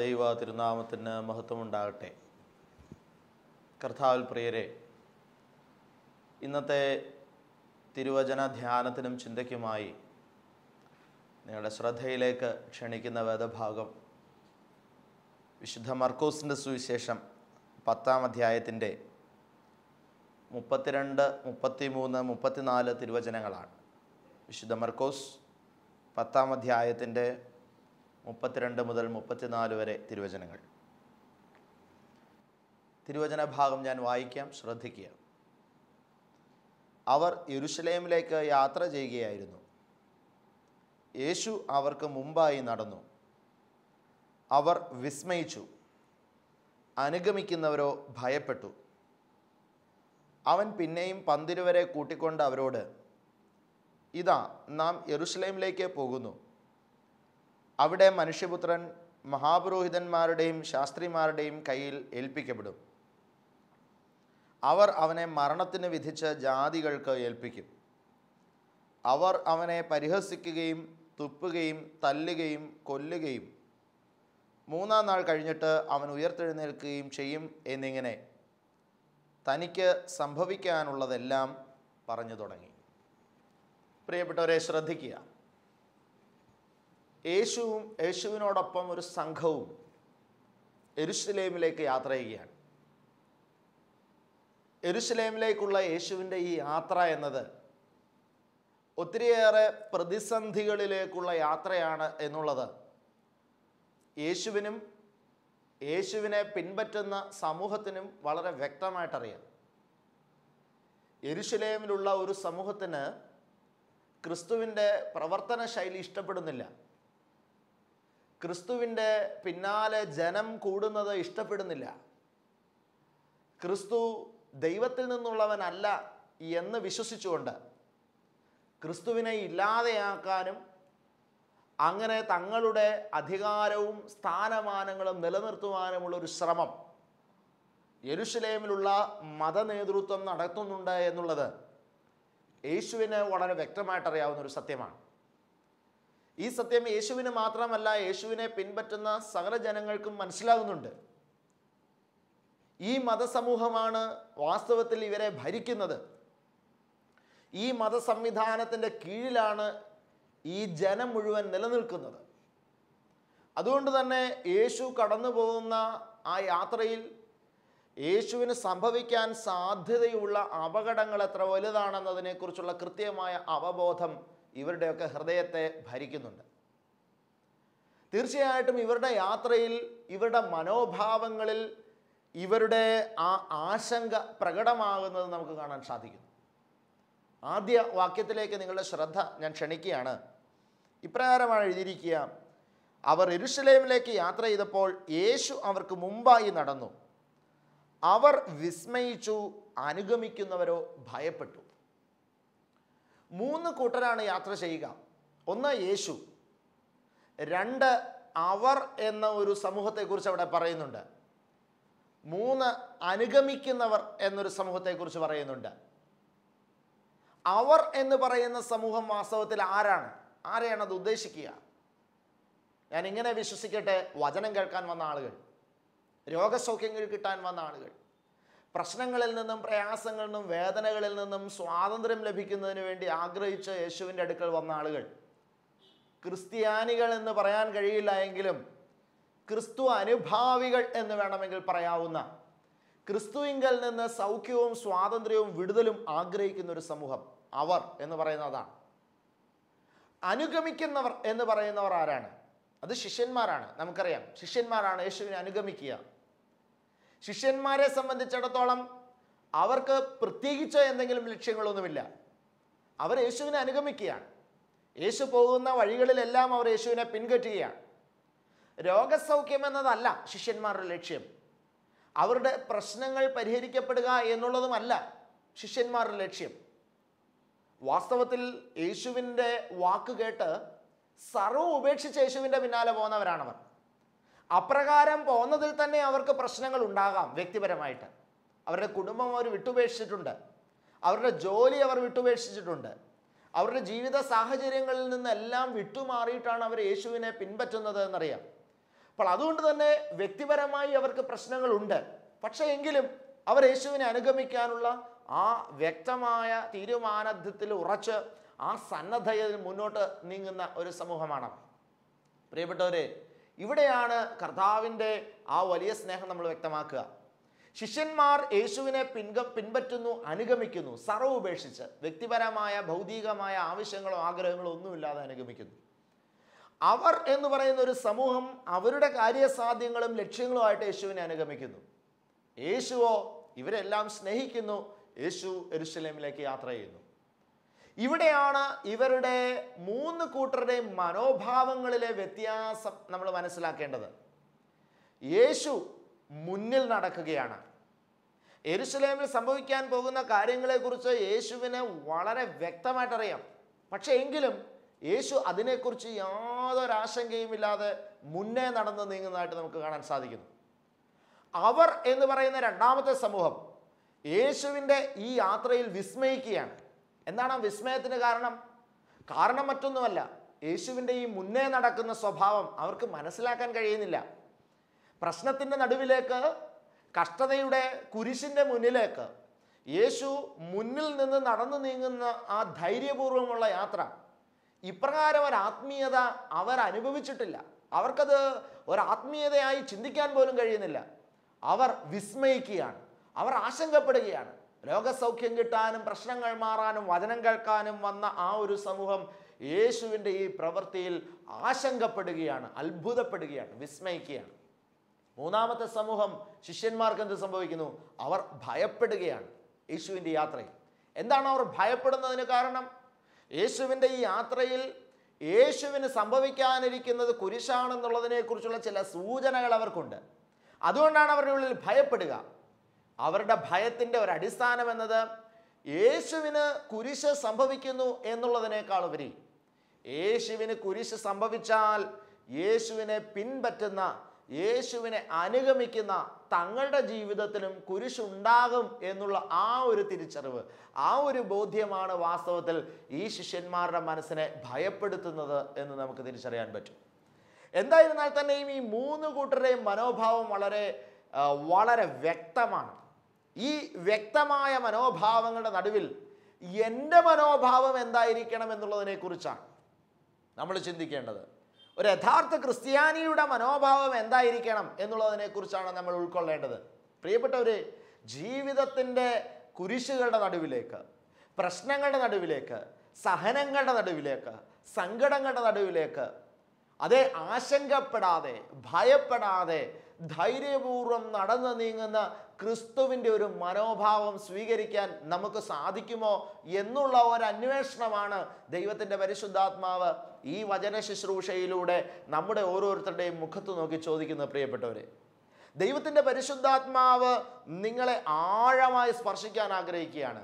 ദൈവ തിരുനാമത്തിന് മഹത്വമുണ്ടാകട്ടെ കർത്താവിൽ പ്രിയരെ ഇന്നത്തെ തിരുവചന ധ്യാനത്തിനും ചിന്തയ്ക്കുമായി നിങ്ങളുടെ ശ്രദ്ധയിലേക്ക് ക്ഷണിക്കുന്ന വേദഭാഗം വിശുദ്ധ മർക്കോസിൻ്റെ സുവിശേഷം പത്താം അധ്യായത്തിൻ്റെ മുപ്പത്തിരണ്ട് മുപ്പത്തിമൂന്ന് മുപ്പത്തിനാല് തിരുവചനങ്ങളാണ് വിശുദ്ധ മർക്കോസ് പത്താം അധ്യായത്തിൻ്റെ മുപ്പത്തിരണ്ട് മുതൽ മുപ്പത്തിനാല് വരെ തിരുവചനങ്ങൾ തിരുവചന ഭാഗം ഞാൻ വായിക്കാം ശ്രദ്ധിക്കുക അവർ യെരുശലേമിലേക്ക് യാത്ര ചെയ്യുകയായിരുന്നു യേശു അവർക്ക് മുമ്പായി നടന്നു അവർ വിസ്മയിച്ചു അനുഗമിക്കുന്നവരോ ഭയപ്പെട്ടു അവൻ പിന്നെയും പന്തിരുവരെ കൂട്ടിക്കൊണ്ട് അവരോട് ഇതാ നാം യെരുശലേമിലേക്ക് പോകുന്നു അവിടെ മനുഷ്യപുത്രൻ മഹാപുരോഹിതന്മാരുടെയും ശാസ്ത്രിമാരുടെയും കയ്യിൽ ഏൽപ്പിക്കപ്പെടും അവർ അവനെ മരണത്തിന് വിധിച്ച ജാതികൾക്ക് ഏൽപ്പിക്കും അവർ അവനെ പരിഹസിക്കുകയും തുപ്പുകയും തല്ലുകയും കൊല്ലുകയും മൂന്നാം നാൾ കഴിഞ്ഞിട്ട് അവൻ ഉയർത്തെഴുന്നേൽക്കുകയും ചെയ്യും എന്നിങ്ങനെ തനിക്ക് സംഭവിക്കാനുള്ളതെല്ലാം പറഞ്ഞു തുടങ്ങി പ്രിയപ്പെട്ടവരെ ശ്രദ്ധിക്കുക യേശുവും യേശുവിനോടൊപ്പം ഒരു സംഘവും എരുസലേമിലേക്ക് യാത്ര ചെയ്യുകയാണ് എരുസലേമിലേക്കുള്ള യേശുവിൻ്റെ ഈ യാത്ര എന്നത് ഒത്തിരിയേറെ പ്രതിസന്ധികളിലേക്കുള്ള യാത്രയാണ് എന്നുള്ളത് യേശുവിനും യേശുവിനെ പിൻപറ്റുന്ന സമൂഹത്തിനും വളരെ വ്യക്തമായിട്ടറിയാം എരുസലേമിലുള്ള ഒരു സമൂഹത്തിന് ക്രിസ്തുവിൻ്റെ പ്രവർത്തന ശൈലി ഇഷ്ടപ്പെടുന്നില്ല ക്രിസ്തുവിൻ്റെ പിന്നാലെ ജനം കൂടുന്നത് ഇഷ്ടപ്പെടുന്നില്ല ക്രിസ്തു ദൈവത്തിൽ നിന്നുള്ളവനല്ല എന്ന് വിശ്വസിച്ചുകൊണ്ട് ക്രിസ്തുവിനെ ഇല്ലാതെയാക്കാനും അങ്ങനെ തങ്ങളുടെ അധികാരവും സ്ഥാനമാനങ്ങളും നിലനിർത്തുവാനുമുള്ള ഒരു ശ്രമം യെരുഷലേമിലുള്ള മതനേതൃത്വം നടത്തുന്നുണ്ട് എന്നുള്ളത് യേശുവിന് വളരെ വ്യക്തമായിട്ടറിയാവുന്ന ഒരു സത്യമാണ് ഈ സത്യം യേശുവിന് മാത്രമല്ല യേശുവിനെ പിൻപറ്റുന്ന സകല ജനങ്ങൾക്കും മനസ്സിലാകുന്നുണ്ട് ഈ മതസമൂഹമാണ് വാസ്തവത്തിൽ ഇവരെ ഭരിക്കുന്നത് ഈ മതസംവിധാനത്തിൻ്റെ കീഴിലാണ് ഈ ജനം മുഴുവൻ നിലനിൽക്കുന്നത് അതുകൊണ്ട് തന്നെ യേശു കടന്നു പോകുന്ന ആ യാത്രയിൽ യേശുവിന് സംഭവിക്കാൻ സാധ്യതയുള്ള അപകടങ്ങൾ എത്ര വലുതാണെന്നതിനെക്കുറിച്ചുള്ള കൃത്യമായ അവബോധം ഇവരുടെയൊക്കെ ഹൃദയത്തെ ഭരിക്കുന്നുണ്ട് തീർച്ചയായിട്ടും ഇവരുടെ യാത്രയിൽ ഇവരുടെ മനോഭാവങ്ങളിൽ ഇവരുടെ ആ ആശങ്ക പ്രകടമാകുന്നത് നമുക്ക് കാണാൻ സാധിക്കുന്നു ആദ്യ വാക്യത്തിലേക്ക് നിങ്ങളുടെ ശ്രദ്ധ ഞാൻ ക്ഷണിക്കുകയാണ് ഇപ്രകാരമാണ് എഴുതിയിരിക്കുക അവർ എരുഷലേമിലേക്ക് യാത്ര ചെയ്തപ്പോൾ യേശു അവർക്ക് മുമ്പായി നടന്നു അവർ വിസ്മയിച്ചു അനുഗമിക്കുന്നവരോ ഭയപ്പെട്ടു മൂന്ന് കൂട്ടരാണ് യാത്ര ചെയ്യുക ഒന്ന് യേശു രണ്ട് അവർ എന്ന ഒരു സമൂഹത്തെക്കുറിച്ച് അവിടെ പറയുന്നുണ്ട് മൂന്ന് അനുഗമിക്കുന്നവർ എന്നൊരു സമൂഹത്തെക്കുറിച്ച് പറയുന്നുണ്ട് അവർ എന്ന് പറയുന്ന സമൂഹം വാസ്തവത്തിൽ ആരാണ് ആരെയാണ് അത് ഉദ്ദേശിക്കുക ഞാൻ ഇങ്ങനെ വിശ്വസിക്കട്ടെ വചനം കേൾക്കാൻ വന്ന ആളുകൾ രോഗസൗഖ്യങ്ങൾ കിട്ടാൻ വന്ന ആളുകൾ പ്രശ്നങ്ങളിൽ നിന്നും പ്രയാസങ്ങളിൽ നിന്നും വേദനകളിൽ നിന്നും സ്വാതന്ത്ര്യം ലഭിക്കുന്നതിന് വേണ്ടി ആഗ്രഹിച്ച യേശുവിൻ്റെ അടുക്കൽ വന്ന ആളുകൾ ക്രിസ്ത്യാനികൾ എന്ന് പറയാൻ കഴിയില്ല എങ്കിലും ക്രിസ്തു അനുഭാവികൾ എന്ന് വേണമെങ്കിൽ പറയാവുന്ന ക്രിസ്തുവിങ്കൽ നിന്ന് സൗഖ്യവും സ്വാതന്ത്ര്യവും വിടുതലും ആഗ്രഹിക്കുന്ന ഒരു സമൂഹം അവർ എന്ന് പറയുന്നതാണ് അനുഗമിക്കുന്നവർ എന്ന് പറയുന്നവർ ആരാണ് അത് ശിഷ്യന്മാരാണ് നമുക്കറിയാം ശിഷ്യന്മാരാണ് യേശുവിനെ അനുഗമിക്കുക ശിഷ്യന്മാരെ സംബന്ധിച്ചിടത്തോളം അവർക്ക് പ്രത്യേകിച്ചോ എന്തെങ്കിലും ലക്ഷ്യങ്ങളൊന്നുമില്ല അവർ യേശുവിനെ അനുഗമിക്കുകയാണ് യേശു പോകുന്ന വഴികളിലെല്ലാം അവർ യേശുവിനെ പിൻകറ്റുകയാണ് രോഗസൗഖ്യം എന്നതല്ല ശിഷ്യന്മാരുടെ ലക്ഷ്യം അവരുടെ പ്രശ്നങ്ങൾ പരിഹരിക്കപ്പെടുക എന്നുള്ളതുമല്ല ശിഷ്യന്മാരുടെ ലക്ഷ്യം വാസ്തവത്തിൽ യേശുവിൻ്റെ വാക്ക് കേട്ട് സർവ്വ ഉപേക്ഷിച്ച് യേശുവിൻ്റെ പിന്നാലെ പോകുന്നവരാണവർ അപ്രകാരം പോകുന്നതിൽ തന്നെ അവർക്ക് പ്രശ്നങ്ങൾ ഉണ്ടാകാം വ്യക്തിപരമായിട്ട് അവരുടെ കുടുംബം അവർ വിട്ടുപേക്ഷിച്ചിട്ടുണ്ട് അവരുടെ ജോലി അവർ വിട്ടുപേക്ഷിച്ചിട്ടുണ്ട് അവരുടെ ജീവിത സാഹചര്യങ്ങളിൽ നിന്നെല്ലാം വിട്ടുമാറിയിട്ടാണ് അവർ യേശുവിനെ പിൻപറ്റുന്നത് എന്നറിയാം അപ്പോൾ അതുകൊണ്ട് തന്നെ വ്യക്തിപരമായി അവർക്ക് പ്രശ്നങ്ങളുണ്ട് പക്ഷേ എങ്കിലും അവർ യേശുവിനെ അനുഗമിക്കാനുള്ള ആ വ്യക്തമായ തീരുമാനത്തിൽ ഉറച്ച് ആ സന്നദ്ധതയിൽ മുന്നോട്ട് നീങ്ങുന്ന ഒരു സമൂഹമാണ് പ്രിയപ്പെട്ടവരെ ഇവിടെയാണ് കർത്താവിൻ്റെ ആ വലിയ സ്നേഹം നമ്മൾ വ്യക്തമാക്കുക ശിഷ്യന്മാർ യേശുവിനെ പിൻഗ പിൻപറ്റുന്നു അനുഗമിക്കുന്നു സർവ്വ ഉപേക്ഷിച്ച് വ്യക്തിപരമായ ഭൗതികമായ ആവശ്യങ്ങളോ ആഗ്രഹങ്ങളോ ഒന്നുമില്ലാതെ അനുഗമിക്കുന്നു അവർ എന്ന് പറയുന്ന ഒരു സമൂഹം അവരുടെ കാര്യസാധ്യങ്ങളും ലക്ഷ്യങ്ങളുമായിട്ട് യേശുവിനെ അനുഗമിക്കുന്നു യേശുവോ ഇവരെല്ലാം സ്നേഹിക്കുന്നു യേശു എരുസലേമിലേക്ക് യാത്ര ചെയ്യുന്നു ഇവിടെയാണ് ഇവരുടെ മൂന്ന് കൂട്ടരുടെയും മനോഭാവങ്ങളിലെ വ്യത്യാസം നമ്മൾ മനസ്സിലാക്കേണ്ടത് യേശു മുന്നിൽ നടക്കുകയാണ് എരുസലേമിൽ സംഭവിക്കാൻ പോകുന്ന കാര്യങ്ങളെക്കുറിച്ച് യേശുവിന് വളരെ വ്യക്തമായിട്ടറിയാം പക്ഷേ എങ്കിലും യേശു അതിനെക്കുറിച്ച് യാതൊരു ആശങ്കയുമില്ലാതെ മുന്നേ നടന്ന് നീങ്ങുന്നതായിട്ട് നമുക്ക് കാണാൻ സാധിക്കുന്നു അവർ എന്ന് പറയുന്ന രണ്ടാമത്തെ സമൂഹം യേശുവിൻ്റെ ഈ യാത്രയിൽ വിസ്മയിക്കുകയാണ് എന്താണ് ആ വിസ്മയത്തിന് കാരണം കാരണം മറ്റൊന്നുമല്ല യേശുവിൻ്റെ ഈ മുന്നേ നടക്കുന്ന സ്വഭാവം അവർക്ക് മനസ്സിലാക്കാൻ കഴിയുന്നില്ല പ്രശ്നത്തിൻ്റെ നടുവിലേക്ക് കഷ്ടതയുടെ കുരിശിൻ്റെ മുന്നിലേക്ക് യേശു മുന്നിൽ നിന്ന് നടന്നു നീങ്ങുന്ന ആ ധൈര്യപൂർവ്വമുള്ള യാത്ര ഇപ്രകാരം ഒരു ആത്മീയത അവരനുഭവിച്ചിട്ടില്ല അവർക്കത് ഒരാത്മീയതയായി ചിന്തിക്കാൻ പോലും കഴിയുന്നില്ല അവർ വിസ്മയിക്കുകയാണ് അവർ ആശങ്കപ്പെടുകയാണ് രോഗസൗഖ്യം കിട്ടാനും പ്രശ്നങ്ങൾ മാറാനും വചനം കേൾക്കാനും വന്ന ആ ഒരു സമൂഹം യേശുവിൻ്റെ ഈ പ്രവൃത്തിയിൽ ആശങ്കപ്പെടുകയാണ് അത്ഭുതപ്പെടുകയാണ് വിസ്മയിക്കുകയാണ് മൂന്നാമത്തെ സമൂഹം ശിഷ്യന്മാർക്ക് എന്ത് സംഭവിക്കുന്നു അവർ ഭയപ്പെടുകയാണ് യേശുവിൻ്റെ യാത്രയിൽ എന്താണ് അവർ ഭയപ്പെടുന്നതിന് കാരണം യേശുവിൻ്റെ ഈ യാത്രയിൽ യേശുവിന് സംഭവിക്കാനിരിക്കുന്നത് കുരിശാണെന്നുള്ളതിനെക്കുറിച്ചുള്ള ചില സൂചനകൾ അവർക്കുണ്ട് അതുകൊണ്ടാണ് അവരുടെ ഉള്ളിൽ ഭയപ്പെടുക അവരുടെ ഭയത്തിൻ്റെ ഒരു അടിസ്ഥാനം എന്നത് യേശുവിന് കുരിശ് സംഭവിക്കുന്നു എന്നുള്ളതിനേക്കാൾ ഉപരി യേശുവിന് കുരിശ് സംഭവിച്ചാൽ യേശുവിനെ പിൻപറ്റുന്ന യേശുവിനെ അനുഗമിക്കുന്ന തങ്ങളുടെ ജീവിതത്തിലും കുരിശുണ്ടാകും എന്നുള്ള ആ ഒരു തിരിച്ചറിവ് ആ ഒരു ബോധ്യമാണ് വാസ്തവത്തിൽ ഈ ശിഷ്യന്മാരുടെ മനസ്സിനെ ഭയപ്പെടുത്തുന്നത് എന്ന് നമുക്ക് തിരിച്ചറിയാൻ പറ്റും എന്തായിരുന്നാൽ തന്നെയും ഈ മൂന്ന് കൂട്ടരുടെയും മനോഭാവം വളരെ വളരെ വ്യക്തമാണ് ഈ വ്യക്തമായ മനോഭാവങ്ങളുടെ നടുവിൽ എൻ്റെ മനോഭാവം എന്തായിരിക്കണം എന്നുള്ളതിനെക്കുറിച്ചാണ് നമ്മൾ ചിന്തിക്കേണ്ടത് ഒരു യഥാർത്ഥ ക്രിസ്ത്യാനിയുടെ മനോഭാവം എന്തായിരിക്കണം എന്നുള്ളതിനെക്കുറിച്ചാണ് നമ്മൾ ഉൾക്കൊള്ളേണ്ടത് പ്രിയപ്പെട്ടവർ ജീവിതത്തിൻ്റെ കുരിശുകളുടെ നടുവിലേക്ക് പ്രശ്നങ്ങളുടെ നടുവിലേക്ക് സഹനങ്ങളുടെ നടുവിലേക്ക് സങ്കടങ്ങളുടെ നടുവിലേക്ക് അതേ ആശങ്കപ്പെടാതെ ഭയപ്പെടാതെ ധൈര്യപൂർവ്വം നടന്നു നീങ്ങുന്ന ക്രിസ്തുവിൻ്റെ ഒരു മനോഭാവം സ്വീകരിക്കാൻ നമുക്ക് സാധിക്കുമോ എന്നുള്ള ഒരു അന്വേഷണമാണ് ദൈവത്തിൻ്റെ പരിശുദ്ധാത്മാവ് ഈ വചന ശുശ്രൂഷയിലൂടെ നമ്മുടെ ഓരോരുത്തരുടെയും മുഖത്ത് നോക്കി ചോദിക്കുന്ന പ്രിയപ്പെട്ടവരെ ദൈവത്തിൻ്റെ പരിശുദ്ധാത്മാവ് നിങ്ങളെ ആഴമായി സ്പർശിക്കാൻ ആഗ്രഹിക്കുകയാണ്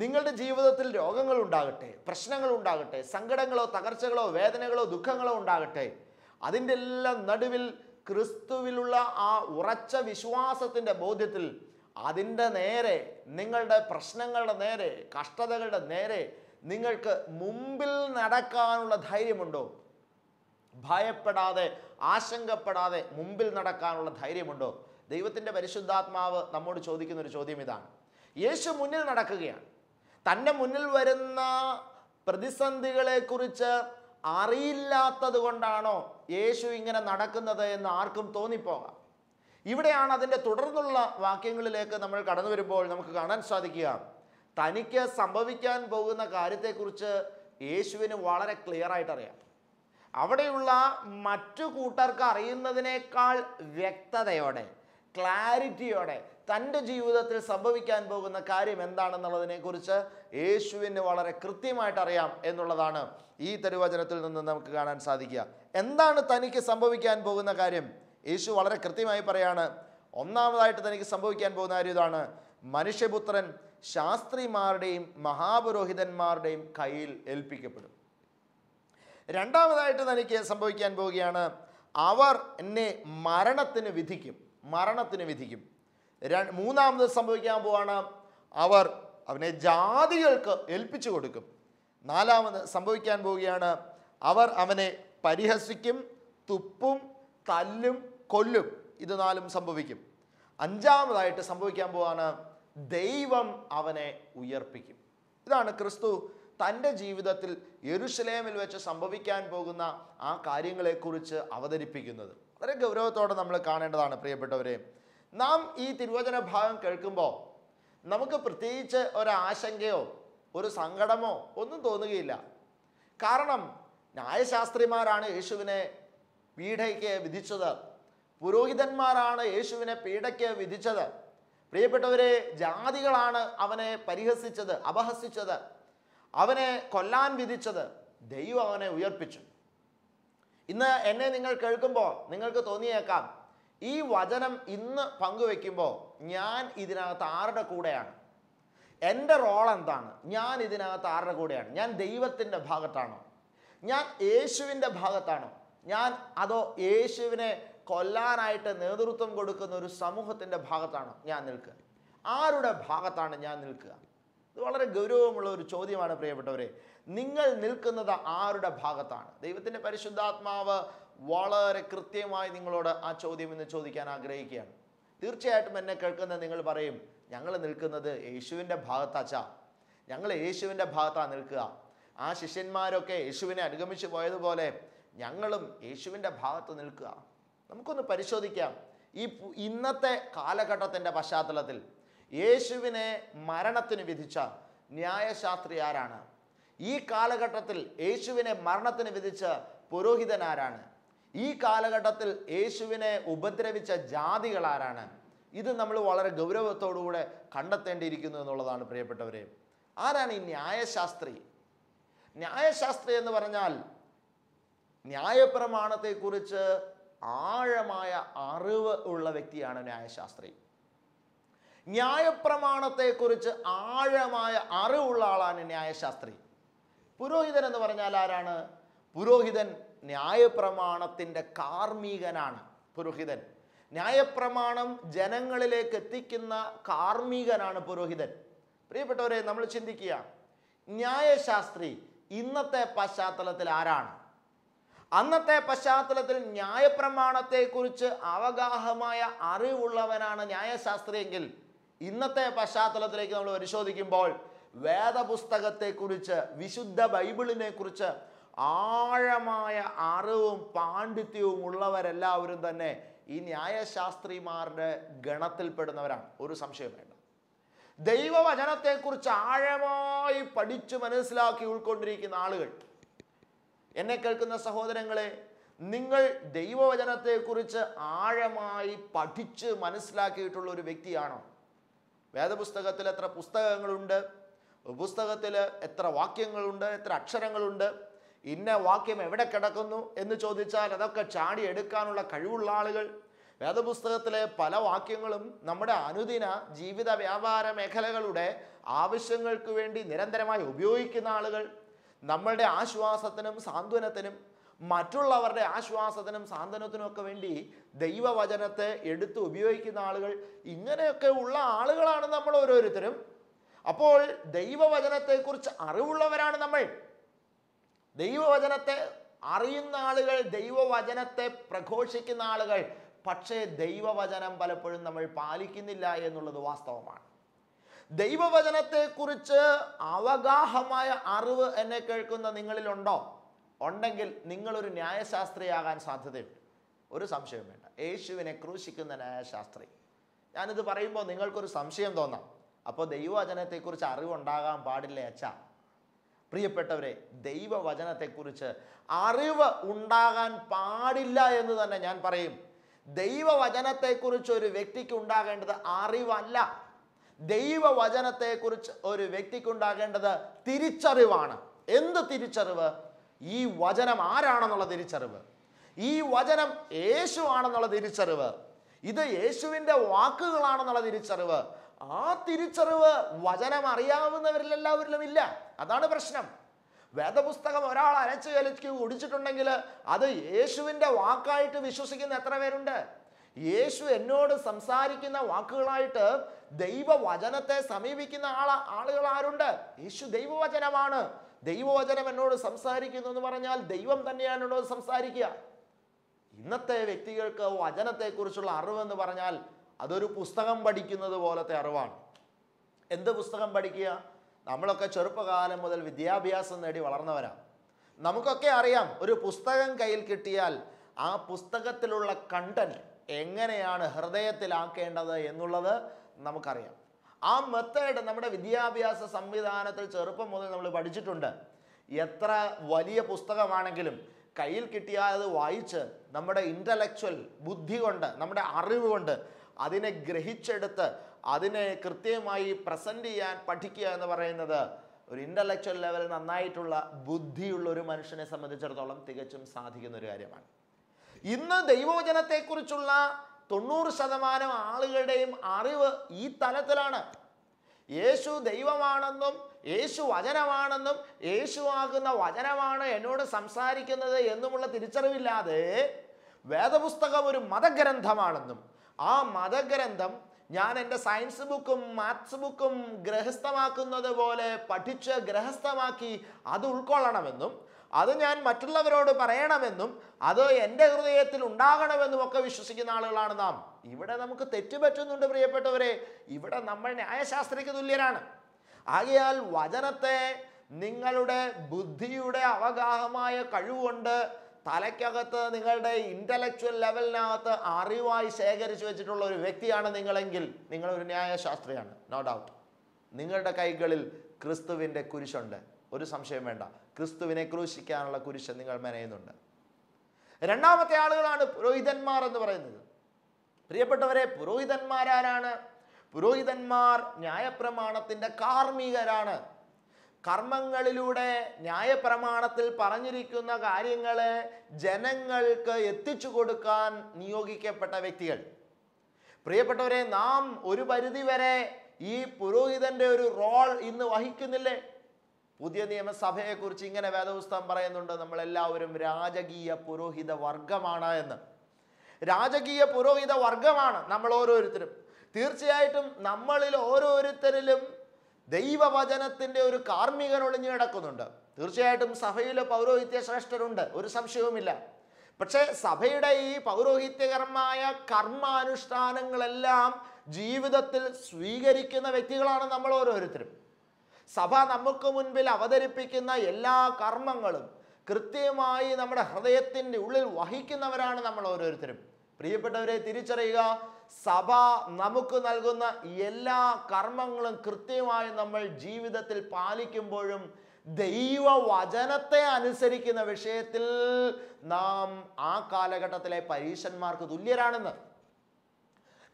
നിങ്ങളുടെ ജീവിതത്തിൽ രോഗങ്ങൾ ഉണ്ടാകട്ടെ പ്രശ്നങ്ങൾ ഉണ്ടാകട്ടെ സങ്കടങ്ങളോ തകർച്ചകളോ വേദനകളോ ദുഃഖങ്ങളോ ഉണ്ടാകട്ടെ അതിൻ്റെ എല്ലാം നടുവിൽ ക്രിസ്തുവിലുള്ള ആ ഉറച്ച വിശ്വാസത്തിൻ്റെ ബോധ്യത്തിൽ അതിൻ്റെ നേരെ നിങ്ങളുടെ പ്രശ്നങ്ങളുടെ നേരെ കഷ്ടതകളുടെ നേരെ നിങ്ങൾക്ക് മുമ്പിൽ നടക്കാനുള്ള ധൈര്യമുണ്ടോ ഭയപ്പെടാതെ ആശങ്കപ്പെടാതെ മുമ്പിൽ നടക്കാനുള്ള ധൈര്യമുണ്ടോ ദൈവത്തിൻ്റെ പരിശുദ്ധാത്മാവ് നമ്മോട് ചോദിക്കുന്ന ഒരു ചോദ്യം ഇതാണ് യേശു മുന്നിൽ നടക്കുകയാണ് തൻ്റെ മുന്നിൽ വരുന്ന പ്രതിസന്ധികളെക്കുറിച്ച് അറിയില്ലാത്തത് കൊണ്ടാണോ യേശു ഇങ്ങനെ നടക്കുന്നത് എന്ന് ആർക്കും തോന്നിപ്പോകാം ഇവിടെയാണ് അതിൻ്റെ തുടർന്നുള്ള വാക്യങ്ങളിലേക്ക് നമ്മൾ കടന്നു വരുമ്പോൾ നമുക്ക് കാണാൻ സാധിക്കുക തനിക്ക് സംഭവിക്കാൻ പോകുന്ന കാര്യത്തെക്കുറിച്ച് യേശുവിന് വളരെ ക്ലിയർ ആയിട്ട് അറിയാം അവിടെയുള്ള മറ്റു കൂട്ടർക്ക് അറിയുന്നതിനേക്കാൾ വ്യക്തതയോടെ ക്ലാരിറ്റിയോടെ തൻ്റെ ജീവിതത്തിൽ സംഭവിക്കാൻ പോകുന്ന കാര്യം എന്താണെന്നുള്ളതിനെക്കുറിച്ച് യേശുവിന് വളരെ കൃത്യമായിട്ട് അറിയാം എന്നുള്ളതാണ് ഈ തെരുവചനത്തിൽ നിന്ന് നമുക്ക് കാണാൻ സാധിക്കുക എന്താണ് തനിക്ക് സംഭവിക്കാൻ പോകുന്ന കാര്യം യേശു വളരെ കൃത്യമായി പറയാണ് ഒന്നാമതായിട്ട് തനിക്ക് സംഭവിക്കാൻ പോകുന്ന കാര്യം ഇതാണ് മനുഷ്യപുത്രൻ ശാസ്ത്രിമാരുടെയും മഹാപുരോഹിതന്മാരുടെയും കയ്യിൽ ഏൽപ്പിക്കപ്പെടും രണ്ടാമതായിട്ട് തനിക്ക് സംഭവിക്കാൻ പോവുകയാണ് അവർ എന്നെ മരണത്തിന് വിധിക്കും മരണത്തിന് വിധിക്കും മൂന്നാമത് സംഭവിക്കാൻ പോവാണ് അവർ അവനെ ജാതികൾക്ക് ഏൽപ്പിച്ചു കൊടുക്കും നാലാമത് സംഭവിക്കാൻ പോവുകയാണ് അവർ അവനെ പരിഹസിക്കും തുപ്പും തല്ലും കൊല്ലും ഇത് നാലും സംഭവിക്കും അഞ്ചാമതായിട്ട് സംഭവിക്കാൻ പോവാണ് ദൈവം അവനെ ഉയർപ്പിക്കും ഇതാണ് ക്രിസ്തു തൻ്റെ ജീവിതത്തിൽ യെരുഷലേമിൽ വെച്ച് സംഭവിക്കാൻ പോകുന്ന ആ കാര്യങ്ങളെക്കുറിച്ച് അവതരിപ്പിക്കുന്നത് വളരെ ഗൗരവത്തോടെ നമ്മൾ കാണേണ്ടതാണ് പ്രിയപ്പെട്ടവരെ നാം ഈ തിരുവചന ഭാഗം കേൾക്കുമ്പോൾ നമുക്ക് പ്രത്യേകിച്ച് ഒരാശങ്കയോ ഒരു സങ്കടമോ ഒന്നും തോന്നുകയില്ല കാരണം ന്യായശാസ്ത്രിമാരാണ് യേശുവിനെ പീഠയ്ക്ക് വിധിച്ചത് പുരോഹിതന്മാരാണ് യേശുവിനെ പീഠയ്ക്ക് വിധിച്ചത് പ്രിയപ്പെട്ടവരെ ജാതികളാണ് അവനെ പരിഹസിച്ചത് അപഹസിച്ചത് അവനെ കൊല്ലാൻ വിധിച്ചത് ദൈവം അവനെ ഉയർപ്പിച്ചു ഇന്ന് എന്നെ നിങ്ങൾ കേൾക്കുമ്പോൾ നിങ്ങൾക്ക് തോന്നിയേക്കാം ഈ വചനം ഇന്ന് പങ്കുവെക്കുമ്പോൾ ഞാൻ ഇതിനകത്ത് ആരുടെ കൂടെയാണ് എൻ്റെ റോൾ എന്താണ് ഞാൻ ഇതിനകത്ത് ആരുടെ കൂടെയാണ് ഞാൻ ദൈവത്തിൻ്റെ ഭാഗത്താണോ ഞാൻ യേശുവിൻ്റെ ഭാഗത്താണോ ഞാൻ അതോ യേശുവിനെ കൊല്ലാനായിട്ട് നേതൃത്വം കൊടുക്കുന്ന ഒരു സമൂഹത്തിൻ്റെ ഭാഗത്താണോ ഞാൻ നിൽക്കുക ആരുടെ ഭാഗത്താണ് ഞാൻ നിൽക്കുക ഇത് വളരെ ഗൗരവമുള്ള ഒരു ചോദ്യമാണ് പ്രിയപ്പെട്ടവരെ നിങ്ങൾ നിൽക്കുന്നത് ആരുടെ ഭാഗത്താണ് ദൈവത്തിൻ്റെ പരിശുദ്ധാത്മാവ് വളരെ കൃത്യമായി നിങ്ങളോട് ആ ചോദ്യം ഇന്ന് ചോദിക്കാൻ ആഗ്രഹിക്കുകയാണ് തീർച്ചയായിട്ടും എന്നെ കേൾക്കുന്ന നിങ്ങൾ പറയും ഞങ്ങൾ നിൽക്കുന്നത് യേശുവിൻ്റെ ഭാഗത്താച്ചാ ഞങ്ങൾ യേശുവിൻ്റെ ഭാഗത്താണ് നിൽക്കുക ആ ശിഷ്യന്മാരൊക്കെ യേശുവിനെ അനുഗമിച്ചു പോയതുപോലെ ഞങ്ങളും യേശുവിൻ്റെ ഭാഗത്ത് നിൽക്കുക നമുക്കൊന്ന് പരിശോധിക്കാം ഈ ഇന്നത്തെ കാലഘട്ടത്തിൻ്റെ പശ്ചാത്തലത്തിൽ യേശുവിനെ മരണത്തിന് വിധിച്ച ന്യായശാസ്ത്രി ആരാണ് ഈ കാലഘട്ടത്തിൽ യേശുവിനെ മരണത്തിന് വിധിച്ച പുരോഹിതൻ ആരാണ് ഈ കാലഘട്ടത്തിൽ യേശുവിനെ ഉപദ്രവിച്ച ജാതികൾ ആരാണ് ഇത് നമ്മൾ വളരെ ഗൗരവത്തോടുകൂടെ കണ്ടെത്തേണ്ടിയിരിക്കുന്നു എന്നുള്ളതാണ് പ്രിയപ്പെട്ടവരെ ആരാണ് ഈ ന്യായശാസ്ത്രി ന്യായശാസ്ത്രി എന്ന് പറഞ്ഞാൽ ന്യായപ്രമാണത്തെക്കുറിച്ച് ആഴമായ അറിവ് ഉള്ള വ്യക്തിയാണ് ന്യായശാസ്ത്രി ന്യായപ്രമാണത്തെക്കുറിച്ച് ആഴമായ അറിവുള്ള ആളാണ് ന്യായശാസ്ത്രി പുരോഹിതൻ എന്ന് പറഞ്ഞാൽ ആരാണ് പുരോഹിതൻ ന്യായപ്രമാണത്തിൻ്റെ കാർമികനാണ് പുരോഹിതൻ ന്യായപ്രമാണം ജനങ്ങളിലേക്ക് എത്തിക്കുന്ന കാർമികനാണ് പുരോഹിതൻ പ്രിയപ്പെട്ടവരെ നമ്മൾ ചിന്തിക്കുക ന്യായശാസ്ത്രി ഇന്നത്തെ പശ്ചാത്തലത്തിൽ ആരാണ് അന്നത്തെ പശ്ചാത്തലത്തിൽ ന്യായപ്രമാണത്തെക്കുറിച്ച് അവഗാഹമായ അറിവുള്ളവനാണ് ന്യായശാസ്ത്രിയെങ്കിൽ ഇന്നത്തെ പശ്ചാത്തലത്തിലേക്ക് നമ്മൾ പരിശോധിക്കുമ്പോൾ വേദപുസ്തകത്തെക്കുറിച്ച് വിശുദ്ധ ബൈബിളിനെ കുറിച്ച് ആഴമായ അറിവും പാണ്ഡിത്യവും ഉള്ളവരെല്ലാവരും തന്നെ ഈ ന്യായശാസ്ത്രിമാരുടെ ഗണത്തിൽപ്പെടുന്നവരാണ് ഒരു സംശയം വേണ്ട ദൈവവചനത്തെക്കുറിച്ച് ആഴമായി പഠിച്ചു മനസ്സിലാക്കി ഉൾക്കൊണ്ടിരിക്കുന്ന ആളുകൾ എന്നെ കേൾക്കുന്ന സഹോദരങ്ങളെ നിങ്ങൾ ദൈവവചനത്തെക്കുറിച്ച് ആഴമായി പഠിച്ച് മനസ്സിലാക്കിയിട്ടുള്ള ഒരു വ്യക്തിയാണോ വേദപുസ്തകത്തിൽ എത്ര പുസ്തകങ്ങളുണ്ട് പുസ്തകത്തിൽ എത്ര വാക്യങ്ങളുണ്ട് എത്ര അക്ഷരങ്ങളുണ്ട് ഇന്ന വാക്യം എവിടെ കിടക്കുന്നു എന്ന് ചോദിച്ചാൽ അതൊക്കെ ചാടി എടുക്കാനുള്ള കഴിവുള്ള ആളുകൾ വേദപുസ്തകത്തിലെ പല വാക്യങ്ങളും നമ്മുടെ അനുദിന ജീവിത വ്യാപാര മേഖലകളുടെ ആവശ്യങ്ങൾക്ക് വേണ്ടി നിരന്തരമായി ഉപയോഗിക്കുന്ന ആളുകൾ നമ്മളുടെ ആശ്വാസത്തിനും സാന്ത്വനത്തിനും മറ്റുള്ളവരുടെ ആശ്വാസത്തിനും സാന്ത്വനത്തിനും ഒക്കെ വേണ്ടി ദൈവവചനത്തെ എടുത്ത് ഉപയോഗിക്കുന്ന ആളുകൾ ഇങ്ങനെയൊക്കെ ഉള്ള ആളുകളാണ് നമ്മൾ ഓരോരുത്തരും അപ്പോൾ ദൈവവചനത്തെക്കുറിച്ച് അറിവുള്ളവരാണ് നമ്മൾ ദൈവവചനത്തെ അറിയുന്ന ആളുകൾ ദൈവവചനത്തെ പ്രഘോഷിക്കുന്ന ആളുകൾ പക്ഷേ ദൈവവചനം പലപ്പോഴും നമ്മൾ പാലിക്കുന്നില്ല എന്നുള്ളത് വാസ്തവമാണ് ദൈവവചനത്തെക്കുറിച്ച് അവഗാഹമായ അറിവ് എന്നെ കേൾക്കുന്ന നിങ്ങളിലുണ്ടോ ഉണ്ടെങ്കിൽ നിങ്ങളൊരു ന്യായശാസ്ത്രിയാകാൻ സാധ്യതയുണ്ട് ഒരു സംശയം വേണ്ട യേശുവിനെ ക്രൂശിക്കുന്ന ന്യായശാസ്ത്രി ഞാനിത് പറയുമ്പോൾ നിങ്ങൾക്കൊരു സംശയം തോന്നാം അപ്പോൾ ദൈവവചനത്തെക്കുറിച്ച് അറിവുണ്ടാകാൻ പാടില്ലേ അച്ഛാ പ്രിയപ്പെട്ടവരെ ദൈവവചനത്തെക്കുറിച്ച് അറിവ് ഉണ്ടാകാൻ പാടില്ല എന്ന് തന്നെ ഞാൻ പറയും ദൈവവചനത്തെക്കുറിച്ച് ഒരു വ്യക്തിക്ക് ഉണ്ടാകേണ്ടത് അറിവല്ല ദൈവവചനത്തെക്കുറിച്ച് ഒരു വ്യക്തിക്ക് ഉണ്ടാകേണ്ടത് തിരിച്ചറിവാണ് എന്ത് തിരിച്ചറിവ് ഈ വചനം ആരാണെന്നുള്ള തിരിച്ചറിവ് ഈ വചനം യേശു ആണെന്നുള്ള തിരിച്ചറിവ് ഇത് യേശുവിൻ്റെ വാക്കുകളാണെന്നുള്ള തിരിച്ചറിവ് ആ തിരിച്ചറിവ് വചനം അറിയാവുന്നവരിൽ എല്ലാവരിലും ഇല്ല അതാണ് പ്രശ്നം വേദപുസ്തകം ഒരാൾ അരച്ച് കലച്ച് ഒടിച്ചിട്ടുണ്ടെങ്കിൽ അത് യേശുവിൻ്റെ വാക്കായിട്ട് വിശ്വസിക്കുന്ന എത്ര പേരുണ്ട് യേശു എന്നോട് സംസാരിക്കുന്ന വാക്കുകളായിട്ട് ദൈവവചനത്തെ സമീപിക്കുന്ന ആള ആളുകൾ ആരുണ്ട് യേശു ദൈവവചനമാണ് ദൈവവചനം എന്നോട് സംസാരിക്കുന്നു എന്ന് പറഞ്ഞാൽ ദൈവം തന്നെയാണ് എന്നോട് സംസാരിക്കുക ഇന്നത്തെ വ്യക്തികൾക്ക് വചനത്തെക്കുറിച്ചുള്ള അറിവെന്ന് പറഞ്ഞാൽ അതൊരു പുസ്തകം പഠിക്കുന്നത് പോലത്തെ അറിവാണ് എന്ത് പുസ്തകം പഠിക്കുക നമ്മളൊക്കെ ചെറുപ്പകാലം മുതൽ വിദ്യാഭ്യാസം നേടി വളർന്നവരാണ് നമുക്കൊക്കെ അറിയാം ഒരു പുസ്തകം കയ്യിൽ കിട്ടിയാൽ ആ പുസ്തകത്തിലുള്ള കണ്ടന്റ് എങ്ങനെയാണ് ഹൃദയത്തിലാക്കേണ്ടത് എന്നുള്ളത് നമുക്കറിയാം ആ മെത്തേഡ് നമ്മുടെ വിദ്യാഭ്യാസ സംവിധാനത്തിൽ ചെറുപ്പം മുതൽ നമ്മൾ പഠിച്ചിട്ടുണ്ട് എത്ര വലിയ പുസ്തകമാണെങ്കിലും കയ്യിൽ കിട്ടിയാൽ അത് വായിച്ച് നമ്മുടെ ഇൻ്റലക്ച്വൽ ബുദ്ധി കൊണ്ട് നമ്മുടെ അറിവ് കൊണ്ട് അതിനെ ഗ്രഹിച്ചെടുത്ത് അതിനെ കൃത്യമായി പ്രസൻറ്റ് ചെയ്യാൻ പഠിക്കുക എന്ന് പറയുന്നത് ഒരു ഇൻ്റലക്ച്വൽ ലെവൽ നന്നായിട്ടുള്ള ബുദ്ധിയുള്ള ഒരു മനുഷ്യനെ സംബന്ധിച്ചിടത്തോളം തികച്ചും സാധിക്കുന്ന ഒരു കാര്യമാണ് ഇന്ന് ദൈവവചനത്തെക്കുറിച്ചുള്ള തൊണ്ണൂറ് ശതമാനം ആളുകളുടെയും അറിവ് ഈ തലത്തിലാണ് യേശു ദൈവമാണെന്നും യേശു വചനമാണെന്നും യേശു ആകുന്ന വചനമാണ് എന്നോട് സംസാരിക്കുന്നത് എന്നുമുള്ള തിരിച്ചറിവില്ലാതെ വേദപുസ്തകം ഒരു മതഗ്രന്ഥമാണെന്നും ആ മതഗ്രന്ഥം ഞാൻ എൻ്റെ സയൻസ് ബുക്കും മാത്സ് ബുക്കും ഗ്രഹസ്ഥമാക്കുന്നത് പോലെ പഠിച്ച് ഗ്രഹസ്ഥമാക്കി അത് ഉൾക്കൊള്ളണമെന്നും അത് ഞാൻ മറ്റുള്ളവരോട് പറയണമെന്നും അത് എൻ്റെ ഹൃദയത്തിൽ ഉണ്ടാകണമെന്നും ഒക്കെ വിശ്വസിക്കുന്ന ആളുകളാണ് നാം ഇവിടെ നമുക്ക് തെറ്റുപറ്റുന്നുണ്ട് പ്രിയപ്പെട്ടവരെ ഇവിടെ നമ്മൾ ന്യായശാസ്ത്രയ്ക്ക് തുല്യരാണ് ആകയാൽ വചനത്തെ നിങ്ങളുടെ ബുദ്ധിയുടെ അവഗാഹമായ കഴിവുകൊണ്ട് തലയ്ക്കകത്ത് നിങ്ങളുടെ ഇൻ്റലക്ച്വൽ ലെവലിനകത്ത് അറിവായി ശേഖരിച്ചു വെച്ചിട്ടുള്ള ഒരു വ്യക്തിയാണ് നിങ്ങളെങ്കിൽ നിങ്ങളൊരു ന്യായശാസ്ത്രിയാണ് നോ ഡൗട്ട് നിങ്ങളുടെ കൈകളിൽ ക്രിസ്തുവിൻ്റെ കുരിശുണ്ട് ഒരു സംശയം വേണ്ട ക്രിസ്തുവിനെ ക്രൂശിക്കാനുള്ള കുരിശ് നിങ്ങൾ മെനയുന്നുണ്ട് രണ്ടാമത്തെ ആളുകളാണ് പുരോഹിതന്മാർ എന്ന് പറയുന്നത് പ്രിയപ്പെട്ടവരെ പുരോഹിതന്മാരാരാണ് പുരോഹിതന്മാർ ന്യായപ്രമാണത്തിൻ്റെ കാർമ്മികരാണ് കർമ്മങ്ങളിലൂടെ ന്യായപ്രമാണത്തിൽ പറഞ്ഞിരിക്കുന്ന കാര്യങ്ങളെ ജനങ്ങൾക്ക് എത്തിച്ചു കൊടുക്കാൻ നിയോഗിക്കപ്പെട്ട വ്യക്തികൾ പ്രിയപ്പെട്ടവരെ നാം ഒരു പരിധിവരെ ഈ പുരോഹിതന്റെ ഒരു റോൾ ഇന്ന് വഹിക്കുന്നില്ലേ പുതിയ നിയമസഭയെക്കുറിച്ച് ഇങ്ങനെ വേദപുസ്തകം പറയുന്നുണ്ട് നമ്മളെല്ലാവരും രാജകീയ പുരോഹിത വർഗമാണ് എന്ന് രാജകീയ പുരോഹിത വർഗമാണ് നമ്മൾ ഓരോരുത്തരും തീർച്ചയായിട്ടും നമ്മളിൽ ഓരോരുത്തരിലും ദൈവവചനത്തിൻ്റെ ഒരു കാർമ്മികൻ ഒളിഞ്ഞു കിടക്കുന്നുണ്ട് തീർച്ചയായിട്ടും സഭയിൽ പൗരോഹിത്യ ശ്രേഷ്ഠരുണ്ട് ഒരു സംശയവുമില്ല പക്ഷേ സഭയുടെ ഈ പൗരോഹിത്യകരമായ കർമാനുഷ്ഠാനങ്ങളെല്ലാം ജീവിതത്തിൽ സ്വീകരിക്കുന്ന വ്യക്തികളാണ് നമ്മൾ ഓരോരുത്തരും സഭ നമുക്ക് മുൻപിൽ അവതരിപ്പിക്കുന്ന എല്ലാ കർമ്മങ്ങളും കൃത്യമായി നമ്മുടെ ഹൃദയത്തിൻ്റെ ഉള്ളിൽ വഹിക്കുന്നവരാണ് നമ്മൾ ഓരോരുത്തരും പ്രിയപ്പെട്ടവരെ തിരിച്ചറിയുക സഭ നമുക്ക് നൽകുന്ന എല്ലാ കർമ്മങ്ങളും കൃത്യമായി നമ്മൾ ജീവിതത്തിൽ പാലിക്കുമ്പോഴും ദൈവ വചനത്തെ അനുസരിക്കുന്ന വിഷയത്തിൽ നാം ആ കാലഘട്ടത്തിലെ പരീശന്മാർക്ക് തുല്യരാണെന്ന്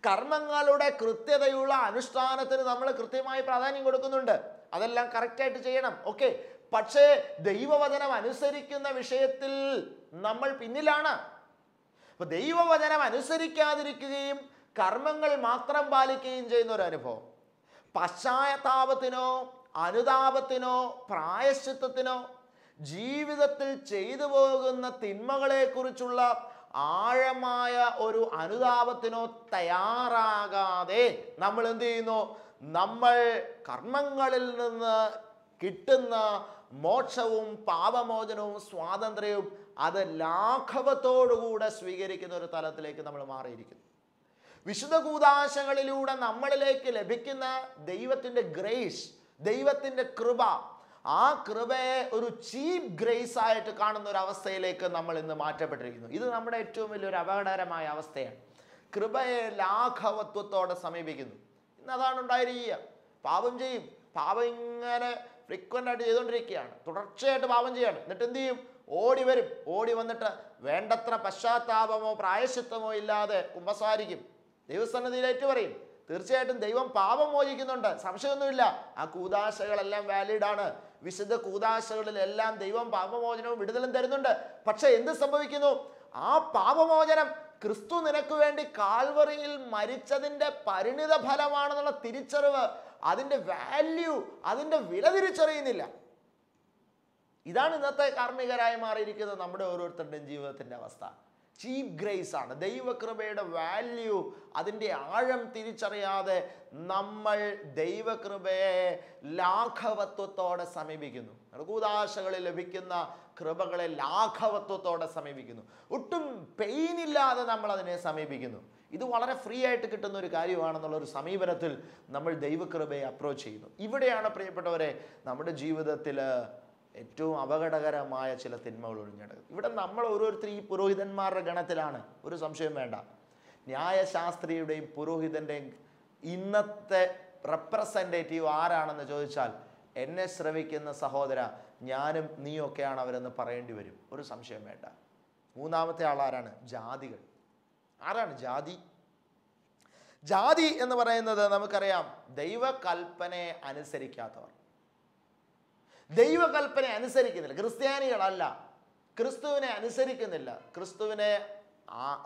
കർമ്മങ്ങളുടെ കൃത്യതയുള്ള അനുഷ്ഠാനത്തിന് നമ്മൾ കൃത്യമായി പ്രാധാന്യം കൊടുക്കുന്നുണ്ട് അതെല്ലാം കറക്റ്റായിട്ട് ചെയ്യണം ഓക്കെ പക്ഷേ ദൈവവചനം അനുസരിക്കുന്ന വിഷയത്തിൽ നമ്മൾ പിന്നിലാണ് അപ്പൊ ദൈവവചനം അനുസരിക്കാതിരിക്കുകയും കർമ്മങ്ങൾ മാത്രം പാലിക്കുകയും ചെയ്യുന്ന ഒരു അനുഭവം പശ്ചാത്താപത്തിനോ അനുതാപത്തിനോ പ്രായശ്ചിത്തത്തിനോ ജീവിതത്തിൽ ചെയ്തു പോകുന്ന തിന്മകളെക്കുറിച്ചുള്ള ആഴമായ ഒരു അനുതാപത്തിനോ തയ്യാറാകാതെ നമ്മൾ എന്ത് ചെയ്യുന്നു നമ്മൾ കർമ്മങ്ങളിൽ നിന്ന് കിട്ടുന്ന മോക്ഷവും പാപമോചനവും സ്വാതന്ത്ര്യവും അത് ലാഘവത്തോടുകൂടെ സ്വീകരിക്കുന്ന ഒരു തലത്തിലേക്ക് നമ്മൾ മാറിയിരിക്കുന്നു വിശുദ്ധ കൂതാശകളിലൂടെ നമ്മളിലേക്ക് ലഭിക്കുന്ന ദൈവത്തിൻ്റെ ഗ്രേസ് ദൈവത്തിൻ്റെ കൃപ ആ കൃപയെ ഒരു ചീപ്പ് ഗ്രേസ് ആയിട്ട് കാണുന്ന ഒരു അവസ്ഥയിലേക്ക് നമ്മൾ ഇന്ന് മാറ്റപ്പെട്ടിരിക്കുന്നു ഇത് നമ്മുടെ ഏറ്റവും വലിയൊരു അപകടകരമായ അവസ്ഥയാണ് കൃപയെ ലാഘവത്വത്തോടെ സമീപിക്കുന്നു ഇന്ന് അതാണ് ഉണ്ടായിരിക്കുക പാപം ചെയ്യും പാപം ഇങ്ങനെ ഫ്രീക്വൻ്റ് ആയിട്ട് ചെയ്തുകൊണ്ടിരിക്കുകയാണ് തുടർച്ചയായിട്ട് പാപം ചെയ്യാണ് എന്നിട്ട് എന്ത് ചെയ്യും ഓടി വരും ഓടി വന്നിട്ട് വേണ്ടത്ര പശ്ചാത്താപമോ പ്രായശിത്വമോ ഇല്ലാതെ കുമ്പസാരിക്കും ദൈവസന്നിധിയിലേറ്റ് പറയും തീർച്ചയായിട്ടും ദൈവം പാപം മോചിക്കുന്നുണ്ട് സംശയമൊന്നുമില്ല ആ കൂതാശകളെല്ലാം വാലിഡാണ് വിശുദ്ധ കൂതാശകളിലെല്ലാം ദൈവം പാപമോചനവും വിടുതലും തരുന്നുണ്ട് പക്ഷേ എന്ത് സംഭവിക്കുന്നു ആ പാപമോചനം ക്രിസ്തു നിനക്ക് വേണ്ടി കാൽവറിയിൽ മരിച്ചതിൻ്റെ പരിണിത ഫലമാണെന്നുള്ള തിരിച്ചറിവ് അതിൻ്റെ വാല്യൂ അതിൻ്റെ വില തിരിച്ചറിയുന്നില്ല ഇതാണ് ഇന്നത്തെ കാർമ്മികരായി മാറിയിരിക്കുന്നത് നമ്മുടെ ഓരോരുത്തരുടെയും ജീവിതത്തിൻ്റെ അവസ്ഥ ചീപ്പ് ഗ്രേസ് ആണ് ദൈവകൃപയുടെ വാല്യൂ അതിൻ്റെ ആഴം തിരിച്ചറിയാതെ നമ്മൾ ദൈവകൃപയെ ലാഘവത്വത്തോടെ സമീപിക്കുന്നു ഋകൂദാശകളിൽ ലഭിക്കുന്ന കൃപകളെ ലാഘവത്വത്തോടെ സമീപിക്കുന്നു ഒട്ടും പെയിനില്ലാതെ നമ്മൾ അതിനെ സമീപിക്കുന്നു ഇത് വളരെ ഫ്രീ ആയിട്ട് കിട്ടുന്ന ഒരു കാര്യമാണെന്നുള്ള ഒരു സമീപനത്തിൽ നമ്മൾ ദൈവകൃപയെ അപ്രോച്ച് ചെയ്യുന്നു ഇവിടെയാണ് പ്രിയപ്പെട്ടവരെ നമ്മുടെ ജീവിതത്തിൽ ഏറ്റവും അപകടകരമായ ചില തിന്മകൾ ഒഴിഞ്ഞിടക്കും ഇവിടെ നമ്മൾ ഓരോരുത്തരും ഈ പുരോഹിതന്മാരുടെ ഗണത്തിലാണ് ഒരു സംശയം വേണ്ട ന്യായശാസ്ത്രീയുടെയും പുരോഹിതൻ്റെയും ഇന്നത്തെ റെപ്രസെൻറ്റേറ്റീവ് ആരാണെന്ന് ചോദിച്ചാൽ എന്നെ ശ്രവിക്കുന്ന സഹോദര ഞാനും നീയൊക്കെയാണ് അവരെന്ന് പറയേണ്ടി വരും ഒരു സംശയം വേണ്ട മൂന്നാമത്തെ ആളാരാണ് ജാതികൾ ആരാണ് ജാതി ജാതി എന്ന് പറയുന്നത് നമുക്കറിയാം ദൈവകൽപ്പനയെ അനുസരിക്കാത്തവർ ദൈവകൽപ്പന അനുസരിക്കുന്നില്ല ക്രിസ്ത്യാനികളല്ല ക്രിസ്തുവിനെ അനുസരിക്കുന്നില്ല ക്രിസ്തുവിനെ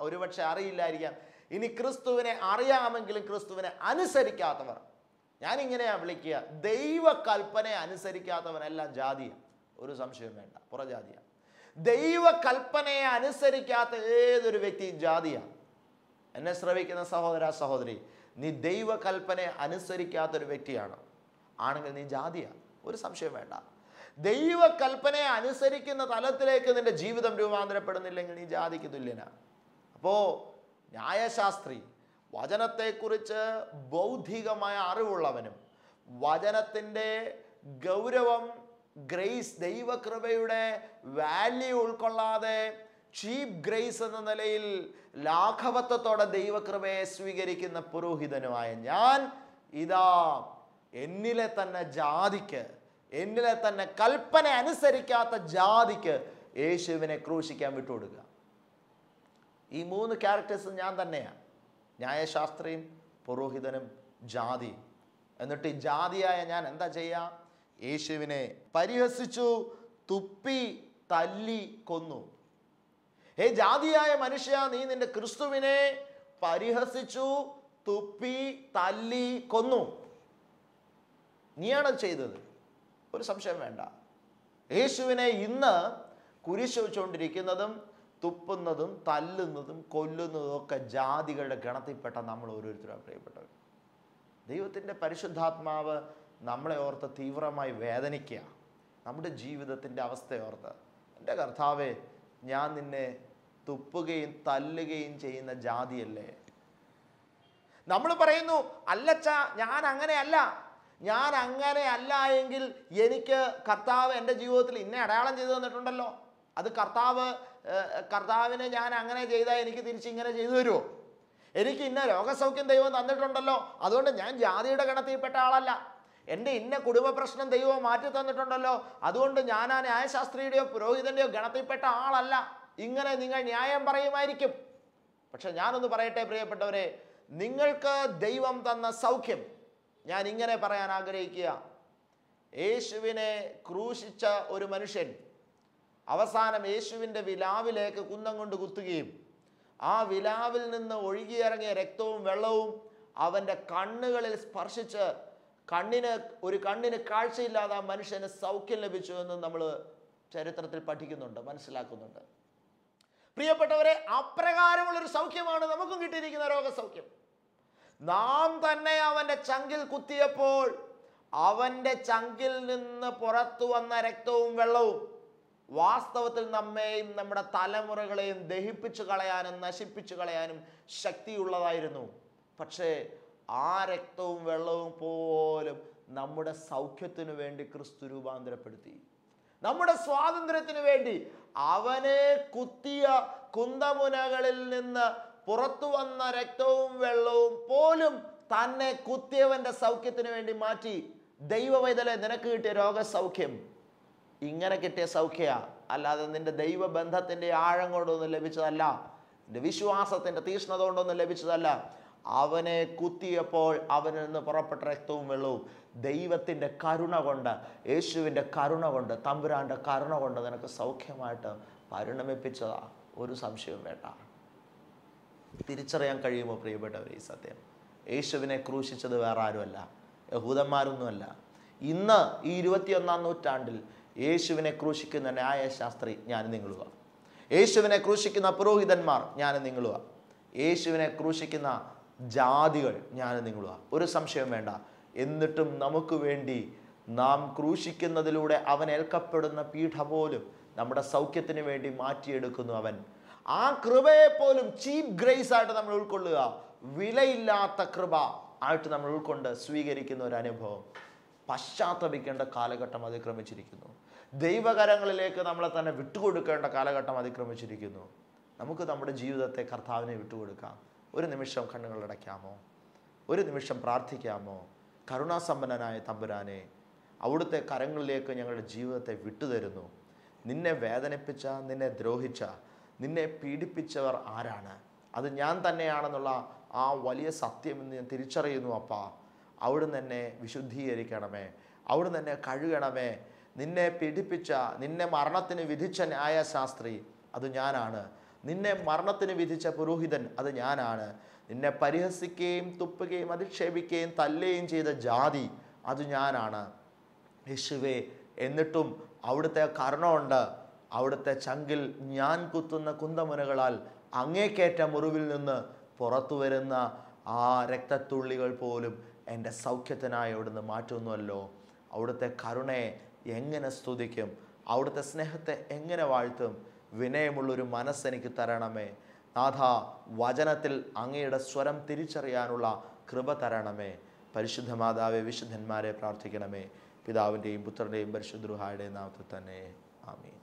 ഒരുപക്ഷെ അറിയില്ലായിരിക്കാം ഇനി ക്രിസ്തുവിനെ അറിയാമെങ്കിലും ക്രിസ്തുവിനെ അനുസരിക്കാത്തവർ ഞാനിങ്ങനെയാ വിളിക്കുക ദൈവകൽപ്പനയെ അനുസരിക്കാത്തവനെല്ലാം ജാതിയാണ് ഒരു സംശയം വേണ്ട പുറജാതിയാണ് ദൈവകൽപ്പനയെ അനുസരിക്കാത്ത ഏതൊരു വ്യക്തിയും ജാതിയാണ് എന്നെ ശ്രവിക്കുന്ന സഹോദര സഹോദരി നീ ദൈവകൽപ്പനയെ അനുസരിക്കാത്തൊരു വ്യക്തിയാണ് ആണെങ്കിൽ നീ ജാതിയാണ് ഒരു സംശയം വേണ്ട ദൈവകൽപ്പനയെ അനുസരിക്കുന്ന തലത്തിലേക്ക് നിന്റെ ജീവിതം രൂപാന്തരപ്പെടുന്നില്ലെങ്കിൽ നീ ജാതിക്ക് തുല്യന അപ്പോൾ ന്യായശാസ്ത്രി വചനത്തെക്കുറിച്ച് ബൗദ്ധികമായ അറിവുള്ളവനും വചനത്തിൻ്റെ ഗൗരവം ഗ്രേസ് ദൈവകൃപയുടെ വാല്യൂ ഉൾക്കൊള്ളാതെ ചീപ്പ് ഗ്രേസ് എന്ന നിലയിൽ ലാഘവത്വത്തോടെ ദൈവകൃപയെ സ്വീകരിക്കുന്ന പുരോഹിതനുമായ ഞാൻ ഇതാ എന്നിലെ തന്നെ ജാതിക്ക് എന്നിലെ തന്നെ കൽപ്പന അനുസരിക്കാത്ത ജാതിക്ക് യേശുവിനെ ക്രൂശിക്കാൻ വിട്ടുകൊടുക്കുക ഈ മൂന്ന് ക്യാരക്ടേഴ്സ് ഞാൻ തന്നെയാണ് ന്യായശാസ്ത്രിയും പുരോഹിതനും ജാതി എന്നിട്ട് ഈ ജാതിയായ ഞാൻ എന്താ ചെയ്യുക യേശുവിനെ പരിഹസിച്ചു തുപ്പി തല്ലി കൊന്നു ഏ ജാതിയായ മനുഷ്യ നീ നിന്റെ ക്രിസ്തുവിനെ പരിഹസിച്ചു തുപ്പി തല്ലി കൊന്നു നീയാണത് ചെയ്തത് ഒരു സംശയം വേണ്ട യേശുവിനെ ഇന്ന് കുരിശ് വെച്ചുകൊണ്ടിരിക്കുന്നതും തുപ്പുന്നതും തല്ലുന്നതും കൊല്ലുന്നതും ഒക്കെ ജാതികളുടെ ഗണത്തിൽപ്പെട്ട നമ്മൾ ഓരോരുത്തരും പ്രിയപ്പെട്ടവർ ദൈവത്തിൻ്റെ പരിശുദ്ധാത്മാവ് നമ്മളെ ഓർത്ത് തീവ്രമായി വേദനിക്കുക നമ്മുടെ ജീവിതത്തിൻ്റെ അവസ്ഥയോർത്ത് എൻ്റെ കർത്താവെ ഞാൻ നിന്നെ തുപ്പുകയും തല്ലുകയും ചെയ്യുന്ന ജാതിയല്ലേ നമ്മൾ പറയുന്നു അല്ലച്ച ഞാൻ അങ്ങനെയല്ല ഞാൻ അങ്ങനെ അല്ല എങ്കിൽ എനിക്ക് കർത്താവ് എൻ്റെ ജീവിതത്തിൽ ഇന്ന അടയാളം ചെയ്തു തന്നിട്ടുണ്ടല്ലോ അത് കർത്താവ് കർത്താവിനെ ഞാൻ അങ്ങനെ ചെയ്താൽ എനിക്ക് ഇങ്ങനെ ചെയ്തു തരുമോ എനിക്ക് ഇന്ന രോഗസൗഖ്യം ദൈവം തന്നിട്ടുണ്ടല്ലോ അതുകൊണ്ട് ഞാൻ ജാതിയുടെ ഗണത്തിൽപ്പെട്ട ആളല്ല എൻ്റെ ഇന്ന കുടുംബ പ്രശ്നം ദൈവം മാറ്റി തന്നിട്ടുണ്ടല്ലോ അതുകൊണ്ട് ഞാൻ ആ ന്യായശാസ്ത്രിയുടെയോ പുരോഹിതൻ്റെയോ ഗണത്തിൽപ്പെട്ട ആളല്ല ഇങ്ങനെ നിങ്ങൾ ന്യായം പറയുമായിരിക്കും പക്ഷെ ഞാനൊന്ന് പറയട്ടെ പ്രിയപ്പെട്ടവരെ നിങ്ങൾക്ക് ദൈവം തന്ന സൗഖ്യം ഞാൻ ഇങ്ങനെ പറയാൻ ആഗ്രഹിക്കുക യേശുവിനെ ക്രൂശിച്ച ഒരു മനുഷ്യൻ അവസാനം യേശുവിൻ്റെ വിലാവിലേക്ക് കുന്നം കൊണ്ട് കുത്തുകയും ആ വിലാവിൽ നിന്ന് ഒഴുകിയിറങ്ങിയ രക്തവും വെള്ളവും അവൻ്റെ കണ്ണുകളിൽ സ്പർശിച്ച് കണ്ണിന് ഒരു കണ്ണിന് കാഴ്ചയില്ലാതെ ആ മനുഷ്യന് സൗഖ്യം ലഭിച്ചു എന്ന് നമ്മൾ ചരിത്രത്തിൽ പഠിക്കുന്നുണ്ട് മനസ്സിലാക്കുന്നുണ്ട് പ്രിയപ്പെട്ടവരെ അപ്രകാരമുള്ളൊരു സൗഖ്യമാണ് നമുക്കും കിട്ടിയിരിക്കുന്ന രോഗസൗഖ്യം നാം തന്നെ അവൻ്റെ ചങ്കിൽ കുത്തിയപ്പോൾ അവൻ്റെ ചങ്കിൽ നിന്ന് പുറത്തു വന്ന രക്തവും വെള്ളവും വാസ്തവത്തിൽ നമ്മെയും നമ്മുടെ തലമുറകളെയും ദഹിപ്പിച്ചു കളയാനും നശിപ്പിച്ചു കളയാനും ശക്തിയുള്ളതായിരുന്നു പക്ഷേ ആ രക്തവും വെള്ളവും പോലും നമ്മുടെ സൗഖ്യത്തിനു വേണ്ടി ക്രിസ്തു രൂപാന്തരപ്പെടുത്തി നമ്മുടെ സ്വാതന്ത്ര്യത്തിന് വേണ്ടി അവനെ കുത്തിയ കുന്തമുനകളിൽ നിന്ന് പുറത്തു വന്ന രക്തവും വെള്ളവും പോലും തന്നെ കുത്തിയവന്റെ സൗഖ്യത്തിന് വേണ്ടി മാറ്റി ദൈവവൈതലെ നിനക്ക് കിട്ടിയ രോഗസൗഖ്യം ഇങ്ങനെ കിട്ടിയ സൗഖ്യ അല്ലാതെ നിന്റെ ദൈവബന്ധത്തിന്റെ ആഴം കൊണ്ടൊന്നും ലഭിച്ചതല്ല നിന്റെ വിശ്വാസത്തിന്റെ തീഷ്ണത കൊണ്ടൊന്നും ലഭിച്ചതല്ല അവനെ കുത്തിയപ്പോൾ അവനിൽ നിന്ന് പുറപ്പെട്ട രക്തവും വെള്ളവും ദൈവത്തിൻ്റെ കരുണ കൊണ്ട് യേശുവിൻ്റെ കരുണ കൊണ്ട് തമ്പുരാൻ്റെ കരുണ കൊണ്ട് നിനക്ക് സൗഖ്യമായിട്ട് പരിണമിപ്പിച്ചതാ ഒരു സംശയവും വേണ്ട തിരിച്ചറിയാൻ കഴിയുമോ പ്രിയപ്പെട്ടവർ ഈ സത്യം യേശുവിനെ ക്രൂശിച്ചത് വേറെ ആരുമല്ല യഹൂദന്മാരൊന്നുമല്ല ഇന്ന് ഈ ഇരുപത്തിയൊന്നാം നൂറ്റാണ്ടിൽ യേശുവിനെ ക്രൂശിക്കുന്ന ന്യായശാസ്ത്രി ഞാൻ നിങ്ങളുക യേശുവിനെ ക്രൂശിക്കുന്ന പുരോഹിതന്മാർ ഞാൻ നിങ്ങളുക യേശുവിനെ ക്രൂശിക്കുന്ന ജാതികൾ ഞാൻ നിങ്ങളുക ഒരു സംശയം വേണ്ട എന്നിട്ടും നമുക്ക് വേണ്ടി നാം ക്രൂശിക്കുന്നതിലൂടെ അവൻ ഏൽക്കപ്പെടുന്ന പീഠ പോലും നമ്മുടെ സൗഖ്യത്തിന് വേണ്ടി മാറ്റിയെടുക്കുന്നു അവൻ ആ കൃപയെ പോലും ചീപ്പ് ഗ്രേസ് ആയിട്ട് നമ്മൾ ഉൾക്കൊള്ളുക വിലയില്ലാത്ത കൃപ ആയിട്ട് നമ്മൾ ഉൾക്കൊണ്ട് സ്വീകരിക്കുന്ന ഒരു അനുഭവം പശ്ചാത്തപിക്കേണ്ട കാലഘട്ടം അതിക്രമിച്ചിരിക്കുന്നു ദൈവകരങ്ങളിലേക്ക് നമ്മളെ തന്നെ വിട്ടുകൊടുക്കേണ്ട കാലഘട്ടം അതിക്രമിച്ചിരിക്കുന്നു നമുക്ക് നമ്മുടെ ജീവിതത്തെ കർത്താവിനെ വിട്ടുകൊടുക്കാം ഒരു നിമിഷം കണ്ണുകളടയ്ക്കാമോ ഒരു നിമിഷം പ്രാർത്ഥിക്കാമോ കരുണാസമ്പന്നനായ തമ്പുരാനെ അവിടുത്തെ കരങ്ങളിലേക്ക് ഞങ്ങളുടെ ജീവിതത്തെ വിട്ടുതരുന്നു നിന്നെ വേദനിപ്പിച്ച നിന്നെ ദ്രോഹിച്ച നിന്നെ പീഡിപ്പിച്ചവർ ആരാണ് അത് ഞാൻ തന്നെയാണെന്നുള്ള ആ വലിയ സത്യം എന്ന് ഞാൻ തിരിച്ചറിയുന്നു അപ്പ അവിടുന്ന് എന്നെ വിശുദ്ധീകരിക്കണമേ അവിടുന്ന് എന്നെ കഴുകണമേ നിന്നെ പീഡിപ്പിച്ച നിന്നെ മരണത്തിന് വിധിച്ച ന്യായശാസ്ത്രി അത് ഞാനാണ് നിന്നെ മരണത്തിന് വിധിച്ച പുരോഹിതൻ അത് ഞാനാണ് നിന്നെ പരിഹസിക്കുകയും തുപ്പുകയും അധിക്ഷേപിക്കുകയും തല്ലുകയും ചെയ്ത ജാതി അത് ഞാനാണ് യേശുവേ എന്നിട്ടും അവിടുത്തെ കർണമുണ്ട് അവിടുത്തെ ചങ്കിൽ ഞാൻ കുത്തുന്ന കുന്തമുനകളാൽ അങ്ങേക്കേറ്റ മുറിവിൽ നിന്ന് പുറത്തു വരുന്ന ആ രക്തത്തുള്ളികൾ പോലും എൻ്റെ സൗഖ്യത്തിനായി അവിടുന്ന് മാറ്റുന്നുവല്ലോ അവിടുത്തെ കരുണയെ എങ്ങനെ സ്തുതിക്കും അവിടുത്തെ സ്നേഹത്തെ എങ്ങനെ വാഴ്ത്തും വിനയമുള്ളൊരു മനസ്സെനിക്ക് തരണമേ നാഥ വചനത്തിൽ അങ്ങയുടെ സ്വരം തിരിച്ചറിയാനുള്ള കൃപ തരണമേ പരിശുദ്ധ മാതാവെ വിശുദ്ധന്മാരെ പ്രാർത്ഥിക്കണമേ പിതാവിൻ്റെയും പുത്രൻ്റെയും പരിശുദ്ധ നാമത്തിൽ തന്നെ ആമീൻ